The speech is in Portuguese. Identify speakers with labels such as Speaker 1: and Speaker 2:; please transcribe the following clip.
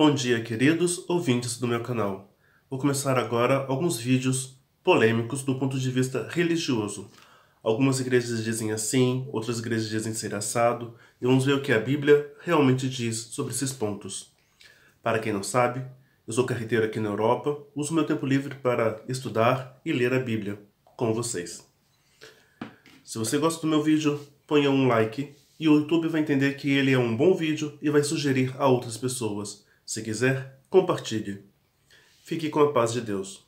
Speaker 1: Bom dia, queridos ouvintes do meu canal. Vou começar agora alguns vídeos polêmicos do ponto de vista religioso. Algumas igrejas dizem assim, outras igrejas dizem ser assado, e vamos ver o que a Bíblia realmente diz sobre esses pontos. Para quem não sabe, eu sou carreteiro aqui na Europa, uso meu tempo livre para estudar e ler a Bíblia com vocês. Se você gosta do meu vídeo, ponha um like e o YouTube vai entender que ele é um bom vídeo e vai sugerir a outras pessoas. Se quiser, compartilhe. Fique com a paz de Deus.